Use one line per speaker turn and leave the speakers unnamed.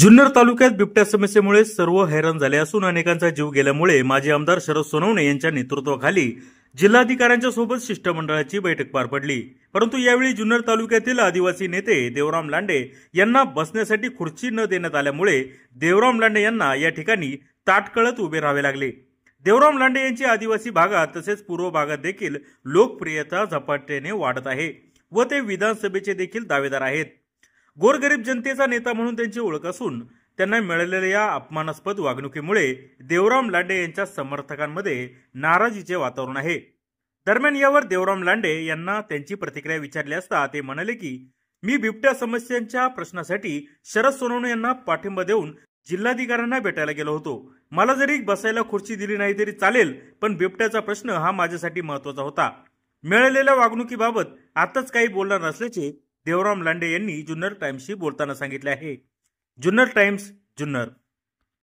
जुन्नर तालुक्यात बिबट्या समस्येमुळे सर्व हैराण झाले असून अनेकांचा जीव गेल्यामुळे माजी आमदार शरद सोनवणे यांच्या नेतृत्वाखाली जिल्हाधिकाऱ्यांच्या सोबत शिष्टमंडळाची बैठक पार पडली परंतु यावेळी जुन्नर तालुक्यातील आदिवासी नेते देवराम लांडे यांना बसण्यासाठी खुर्ची न देण्यात आल्यामुळे देवराम लांडे यांना या ठिकाणी ताटकळत उभे राहावे लागले देवराम लांडे यांची आदिवासी भागात तसेच पूर्व भागात देखील लोकप्रियता झपाट्याने वाढत आहे व ते विधानसभेचे देखील दावेदार आहेत गोरगरीब जनतेचा नेता म्हणून त्यांची ओळख असून त्यांना मिळालेल्या या अपमानास्पद वागणुकीमुळे देवराम लांडे यांच्या समर्थकांमध्ये नाराजीचे वातावरण आहे दरम्यान यावर देवराम लांडे यांना त्यांची प्रतिक्रिया विचारली असता ते म्हणाले की मी बिबट्या समस्यांच्या प्रश्नासाठी शरद सोनवणे यांना पाठिंबा देऊन जिल्हाधिकाऱ्यांना भेटायला गेलो होतो मला जरी बसायला खुर्ची दिली नाही तरी चालेल पण बिबट्याचा प्रश्न हा माझ्यासाठी महत्वाचा होता मिळालेल्या वागणुकीबाबत आताच काही बोलणार नसल्याचे देवराम लांडे यांनी जुन्नर टाइम्सशी बोलताना सांगितले आहे जुन्नर टाइम्स जुन्नर